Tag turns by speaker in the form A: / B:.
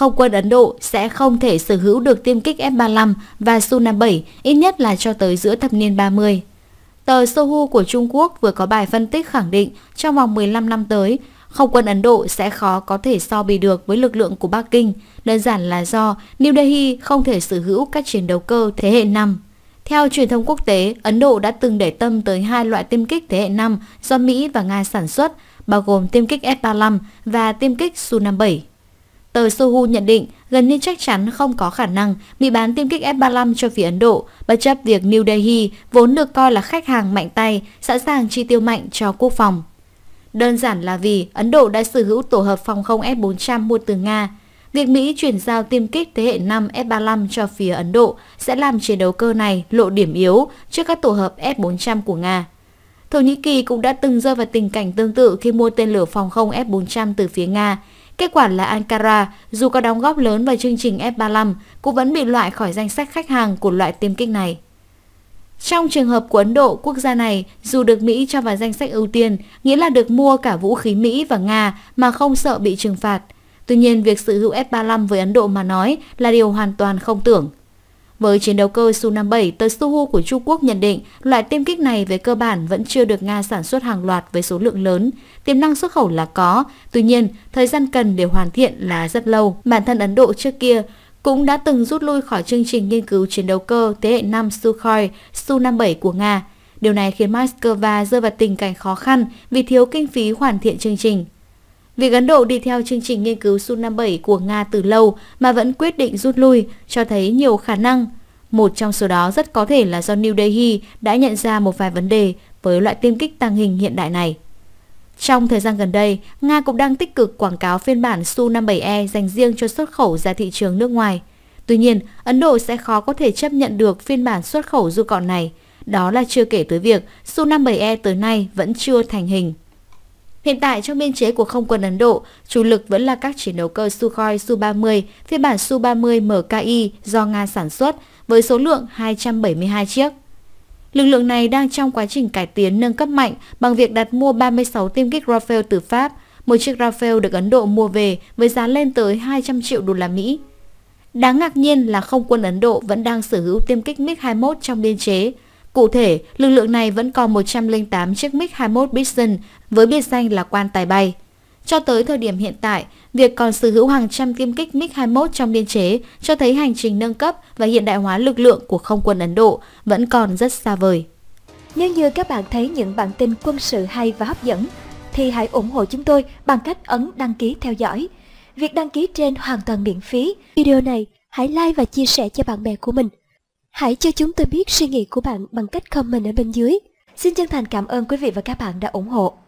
A: không quân Ấn Độ sẽ không thể sở hữu được tiêm kích F-35 và Su-57 ít nhất là cho tới giữa thập niên 30. Tờ Sohu của Trung Quốc vừa có bài phân tích khẳng định trong vòng 15 năm tới, không quân Ấn Độ sẽ khó có thể so bì được với lực lượng của Bắc Kinh, đơn giản là do New Delhi không thể sở hữu các chiến đấu cơ thế hệ 5. Theo truyền thông quốc tế, Ấn Độ đã từng để tâm tới hai loại tiêm kích thế hệ 5 do Mỹ và Nga sản xuất, bao gồm tiêm kích F-35 và tiêm kích Su-57. Tờ Sohu nhận định gần như chắc chắn không có khả năng bị bán tiêm kích F-35 cho phía Ấn Độ, bất chấp việc New Delhi vốn được coi là khách hàng mạnh tay, sẵn sàng chi tiêu mạnh cho quốc phòng. Đơn giản là vì Ấn Độ đã sở hữu tổ hợp phòng không f 400 mua từ Nga. Việc Mỹ chuyển giao tiêm kích thế hệ 5 F-35 cho phía Ấn Độ sẽ làm chiến đấu cơ này lộ điểm yếu trước các tổ hợp F-400 của Nga. Thổ Nhĩ Kỳ cũng đã từng rơi vào tình cảnh tương tự khi mua tên lửa phòng không F-400 từ phía Nga, Kết quả là Ankara, dù có đóng góp lớn vào chương trình F35, cũng vẫn bị loại khỏi danh sách khách hàng của loại tiêm kích này. Trong trường hợp của Ấn Độ, quốc gia này dù được Mỹ cho vào danh sách ưu tiên, nghĩa là được mua cả vũ khí Mỹ và Nga mà không sợ bị trừng phạt. Tuy nhiên, việc sở hữu F-35 với Ấn Độ mà nói là điều hoàn toàn không tưởng. Với chiến đấu cơ Su-57, tờ Suhu của Trung Quốc nhận định loại tiêm kích này về cơ bản vẫn chưa được Nga sản xuất hàng loạt với số lượng lớn. Tiềm năng xuất khẩu là có, tuy nhiên thời gian cần để hoàn thiện là rất lâu. Bản thân Ấn Độ trước kia cũng đã từng rút lui khỏi chương trình nghiên cứu chiến đấu cơ thế hệ 5 Sukhoi Su-57 của Nga. Điều này khiến Moscow rơi vào tình cảnh khó khăn vì thiếu kinh phí hoàn thiện chương trình. Việc Ấn Độ đi theo chương trình nghiên cứu Su-57 của Nga từ lâu mà vẫn quyết định rút lui cho thấy nhiều khả năng. Một trong số đó rất có thể là do New Delhi đã nhận ra một vài vấn đề với loại tiêm kích tăng hình hiện đại này. Trong thời gian gần đây, Nga cũng đang tích cực quảng cáo phiên bản Su-57E dành riêng cho xuất khẩu ra thị trường nước ngoài. Tuy nhiên, Ấn Độ sẽ khó có thể chấp nhận được phiên bản xuất khẩu du cọn này. Đó là chưa kể tới việc Su-57E tới nay vẫn chưa thành hình. Hiện tại trong biên chế của không quân Ấn Độ, chủ lực vẫn là các chiến đấu cơ Sukhoi Su-30, phiên bản Su-30 MKI do Nga sản xuất với số lượng 272 chiếc. Lực lượng này đang trong quá trình cải tiến nâng cấp mạnh bằng việc đặt mua 36 tiêm kích Rafale từ Pháp. Một chiếc Rafale được Ấn Độ mua về với giá lên tới 200 triệu đô la Mỹ. Đáng ngạc nhiên là không quân Ấn Độ vẫn đang sở hữu tiêm kích MiG-21 trong biên chế, Cụ thể, lực lượng này vẫn còn 108 chiếc MiG-21 Bison với biệt danh là quan tài bay. Cho tới thời điểm hiện tại, việc còn sở hữu hàng trăm tiêm kích MiG-21 trong biên chế cho thấy hành trình nâng cấp và hiện đại hóa lực lượng của không quân Ấn Độ vẫn còn rất xa vời.
B: Nếu như các bạn thấy những bản tin quân sự hay và hấp dẫn, thì hãy ủng hộ chúng tôi bằng cách ấn đăng ký theo dõi. Việc đăng ký trên hoàn toàn miễn phí. Video này hãy like và chia sẻ cho bạn bè của mình. Hãy cho chúng tôi biết suy nghĩ của bạn bằng cách comment ở bên dưới. Xin chân thành cảm ơn quý vị và các bạn đã ủng hộ.